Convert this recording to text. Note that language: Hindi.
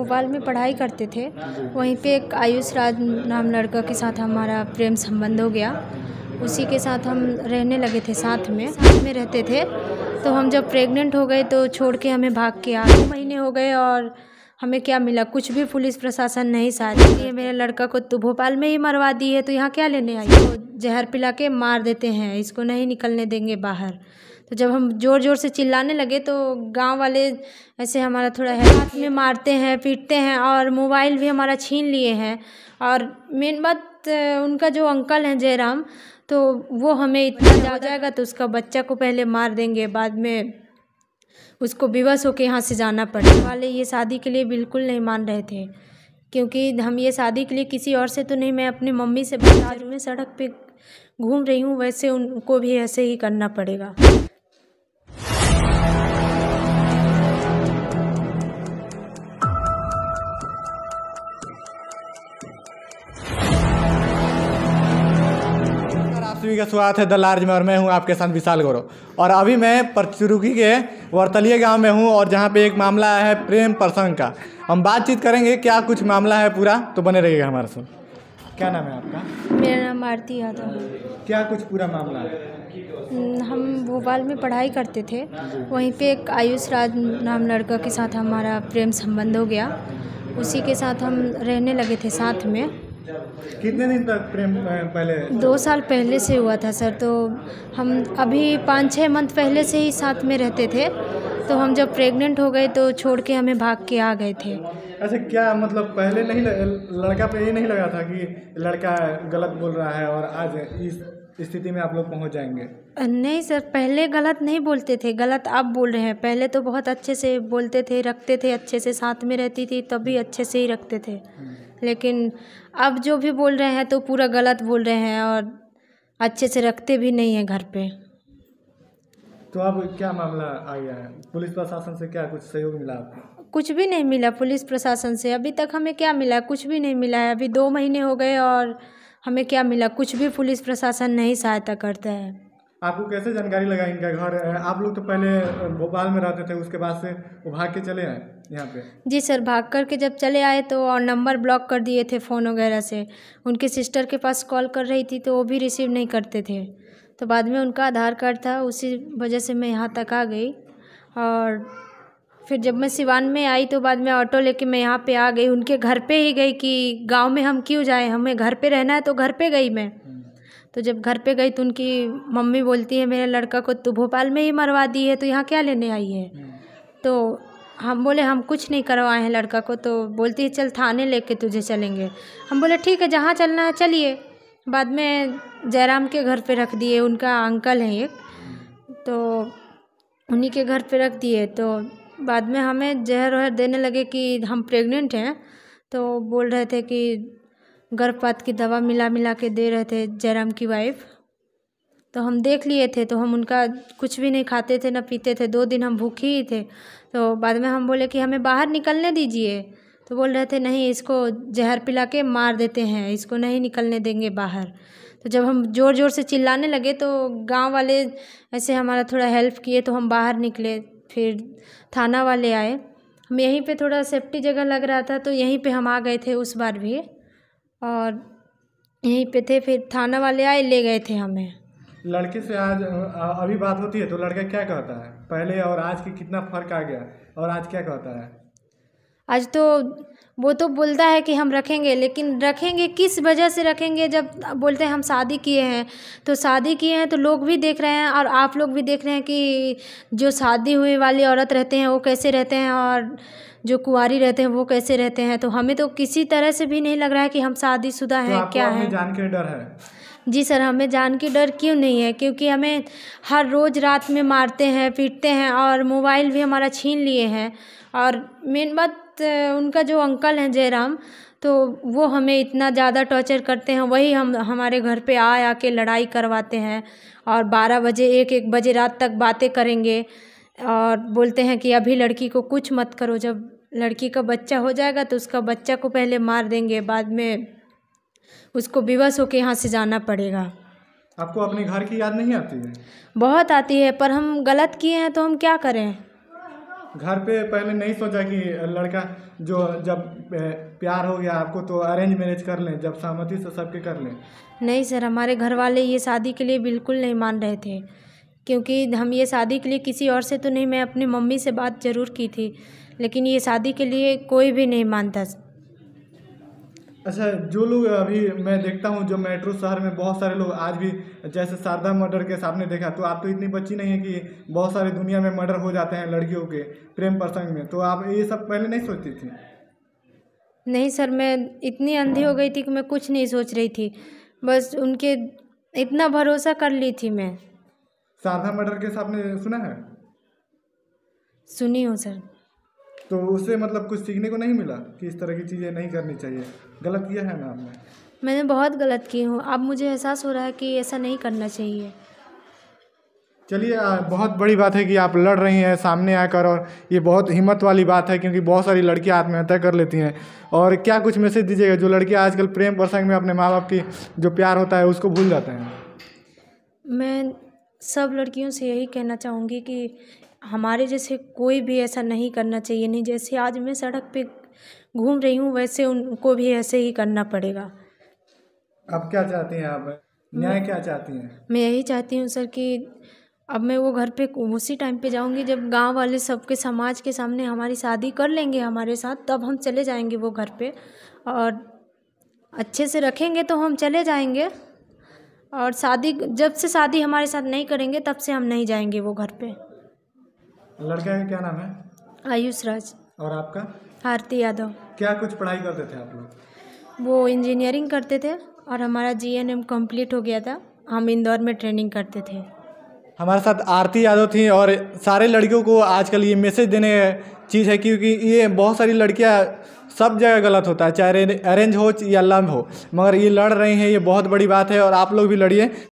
भोपाल में पढ़ाई करते थे वहीं पे एक आयुष राज नाम लड़का के साथ हमारा प्रेम संबंध हो गया उसी के साथ हम रहने लगे थे साथ में साथ में रहते थे तो हम जब प्रेग्नेंट हो गए तो छोड़ के हमें भाग के आठ महीने हो गए और हमें क्या मिला कुछ भी पुलिस प्रशासन नहीं साथ ये मेरे लड़का को तो भोपाल में ही मरवा दी है तो यहाँ क्या लेने आई तो जहर पिला के मार देते हैं इसको नहीं निकलने देंगे बाहर तो जब हम ज़ोर ज़ोर से चिल्लाने लगे तो गाँव वाले ऐसे हमारा थोड़ा है हाथ में मारते हैं पीटते हैं और मोबाइल भी हमारा छीन लिए हैं और मेन बात उनका जो अंकल हैं जयराम तो वो हमें इतना जा जाएगा तो उसका बच्चा को पहले मार देंगे बाद में उसको विवश होकर यहाँ से जाना पड़े वाले ये शादी के लिए बिल्कुल नहीं मान रहे थे क्योंकि हम ये शादी के लिए किसी और से तो नहीं मैं अपनी मम्मी से बाजार में सड़क पे घूम रही हूँ वैसे उनको भी ऐसे ही करना पड़ेगा वीडियो का स्वागत है द लार्ज में और मैं हूँ आपके साथ विशाल गौरव और अभी मैं परचुरुकी के वर्तलीय गांव में हूँ और जहाँ पे एक मामला आया है प्रेम प्रसंग का हम बातचीत करेंगे क्या कुछ मामला है पूरा तो बने रहिएगा हमारे साथ क्या नाम है आपका मेरा नाम आरती यादव क्या कुछ पूरा मामला है हम्म, हम भोपाल में पढ़ाई करते थे वहीं पे एक आयुष राज नाम लड़का के साथ हमारा प्रेम संबंध हो गया उसी के साथ हम रहने लगे थे साथ में कितने दिन तक प्रेम पहले दो साल पहले से हुआ था सर तो हम अभी पाँच छः मंथ पहले से ही साथ में रहते थे तो हम जब प्रेग्नेंट हो गए तो छोड़ के हमें भाग के आ गए थे अच्छा क्या मतलब पहले नहीं लड़का पे ये नहीं लगा था कि लड़का गलत बोल रहा है और आज इस स्थिति में आप लोग पहुंच जाएंगे नहीं सर पहले गलत नहीं बोलते थे गलत आप बोल रहे हैं पहले तो बहुत अच्छे से बोलते थे रखते थे अच्छे से साथ में रहती थी तभी अच्छे से ही रखते थे हम्म। लेकिन अब जो भी बोल रहे हैं तो पूरा गलत बोल रहे हैं और अच्छे से रखते भी नहीं हैं घर पे तो अब क्या मामला आ गया है पुलिस प्रशासन से क्या कुछ सहयोग मिला आपको कुछ भी नहीं मिला पुलिस प्रशासन से अभी तक हमें क्या मिला कुछ भी नहीं मिला है अभी दो महीने हो गए और हमें क्या मिला कुछ भी पुलिस प्रशासन नहीं सहायता करता है आपको कैसे जानकारी लगा इनका घर आप लोग तो पहले भोपाल में रहते थे उसके बाद से वो भाग के चले आए यहाँ पे जी सर भाग कर के जब चले आए तो और नंबर ब्लॉक कर दिए थे फ़ोन वगैरह से उनके सिस्टर के पास कॉल कर रही थी तो वो भी रिसीव नहीं करते थे तो बाद में उनका आधार कार्ड था उसी वजह से मैं यहाँ तक आ गई और फिर जब मैं सिवान में आई तो बाद में ऑटो लेके मैं यहाँ पे आ गई उनके घर पे ही गई कि गांव में हम क्यों जाएं हमें घर पे रहना है तो घर पे गई मैं हम्म। तो जब घर पे गई तो उनकी मम्मी बोलती है मेरे लड़का को तो भोपाल में ही मरवा दी है तो यहाँ क्या लेने आई है हम्म। तो हम बोले हम कुछ नहीं करवाए हैं लड़का को तो बोलती है चल थाने लेके तुझे चलेंगे हम बोले ठीक है जहाँ चलना है चलिए बाद में जयराम के घर पे रख दिए उनका अंकल है एक तो उन्हीं के घर पे रख दिए तो बाद में हमें जहर वहर देने लगे कि हम प्रेग्नेंट हैं तो बोल रहे थे कि गर्भपात की दवा मिला मिला के दे रहे थे जयराम की वाइफ तो हम देख लिए थे तो हम उनका कुछ भी नहीं खाते थे ना पीते थे दो दिन हम भूखे ही थे तो बाद में हम बोले कि हमें बाहर निकलने दीजिए तो बोल रहे थे नहीं इसको जहर पिला के मार देते हैं इसको नहीं निकलने देंगे बाहर तो जब हम ज़ोर ज़ोर से चिल्लाने लगे तो गांव वाले ऐसे हमारा थोड़ा हेल्प किए तो हम बाहर निकले फिर थाना वाले आए हम यहीं पे थोड़ा सेफ्टी जगह लग रहा था तो यहीं पे हम आ गए थे उस बार भी और यहीं पे थे फिर थाना वाले आए ले गए थे हमें लड़के से आज अभी बात होती है तो लड़का क्या कहता है पहले और आज की कितना फर्क आ गया और आज क्या कहता है आज तो वो तो बोलता है कि हम रखेंगे लेकिन रखेंगे किस वजह से रखेंगे जब बोलते हैं हम शादी किए हैं तो शादी किए हैं तो लोग भी देख रहे हैं और आप लोग भी देख रहे हैं कि जो शादी हुई वाली औरत रहते हैं वो कैसे रहते हैं और जो कुंवारी रहते हैं वो कैसे रहते हैं तो हमें तो किसी तरह से भी नहीं लग रहा है कि हम शादीशुदा तो हैं तो क्या है जान के डर है जी सर हमें जान की डर क्यों नहीं है क्योंकि हमें हर रोज़ रात में मारते हैं पीटते हैं और मोबाइल भी हमारा छीन लिए हैं और मेन बात उनका जो अंकल हैं जयराम तो वो हमें इतना ज़्यादा टॉर्चर करते हैं वही हम हमारे घर पे आ आके लड़ाई करवाते हैं और बारह बजे एक एक बजे रात तक बातें करेंगे और बोलते हैं कि अभी लड़की को कुछ मत करो जब लड़की का बच्चा हो जाएगा तो उसका बच्चा को पहले मार देंगे बाद में उसको विवश होकर यहाँ से जाना पड़ेगा आपको अपने घर की याद नहीं आती है बहुत आती है पर हम गलत किए हैं तो हम क्या करें घर पे पहले नहीं सोचा कि लड़का जो जब प्यार हो गया आपको तो अरेंज मैरिज कर लें जब सहमति से सबके कर लें नहीं सर हमारे घर वाले ये शादी के लिए बिल्कुल नहीं मान रहे थे क्योंकि हम ये शादी के लिए किसी और से तो नहीं मैं अपनी मम्मी से बात ज़रूर की थी लेकिन ये शादी के लिए कोई भी नहीं मानता अच्छा जो लोग अभी मैं देखता हूँ जो मेट्रो शहर में बहुत सारे लोग आज भी जैसे शारदा मर्डर के सामने देखा तो आप तो इतनी बच्ची नहीं है कि बहुत सारे दुनिया में मर्डर हो जाते हैं लड़कियों के प्रेम प्रसंग में तो आप ये सब पहले नहीं सोचती थी नहीं सर मैं इतनी अंधी हो गई थी कि मैं कुछ नहीं सोच रही थी बस उनके इतना भरोसा कर ली थी मैं शारदा मर्डर के सामने सुना है सुनी हूँ सर तो उससे मतलब कुछ सीखने को नहीं मिला कि इस तरह की चीज़ें नहीं करनी चाहिए गलत किया है ना आपने मैंने बहुत गलत की हूँ अब मुझे एहसास हो रहा है कि ऐसा नहीं करना चाहिए चलिए बहुत बड़ी बात है कि आप लड़ रही हैं सामने आकर और ये बहुत हिम्मत वाली बात है क्योंकि बहुत सारी लड़कियां आत्महत्या कर लेती हैं और क्या कुछ मैसेज दीजिएगा जो लड़कियां आजकल प्रेम प्रसंग में अपने माँ बाप की जो प्यार होता है उसको भूल जाते हैं मैं सब लड़कियों से यही कहना चाहूँगी कि हमारे जैसे कोई भी ऐसा नहीं करना चाहिए नहीं जैसे आज मैं सड़क पे घूम रही हूँ वैसे उनको भी ऐसे ही करना पड़ेगा अब क्या चाहती हैं आप न्याय क्या चाहती हैं मैं यही चाहती हूँ सर कि अब मैं वो घर पे उसी टाइम पे जाऊँगी जब गांव वाले सबके समाज के सामने हमारी शादी कर लेंगे हमारे साथ तब हम चले जाएंगे वो घर पे और अच्छे से रखेंगे तो हम चले जाएंगे और शादी जब से शादी हमारे साथ नहीं करेंगे तब से हम नहीं जाएंगे वो घर पे लड़के का क्या नाम है आयुष राज और आपका आरती यादव क्या कुछ पढ़ाई करते थे आप लोग वो इंजीनियरिंग करते थे और हमारा जी एन एम कम्प्लीट हो गया था हम इंदौर में ट्रेनिंग करते थे हमारे साथ आरती यादव थी और सारे लड़कियों को आजकल ये मैसेज देने चीज़ है क्योंकि ये बहुत सारी लड़कियाँ सब जगह गलत होता है चाहे अरेंज हो या लम हो मगर ये लड़ रही हैं ये बहुत बड़ी बात है और आप लोग भी लड़िए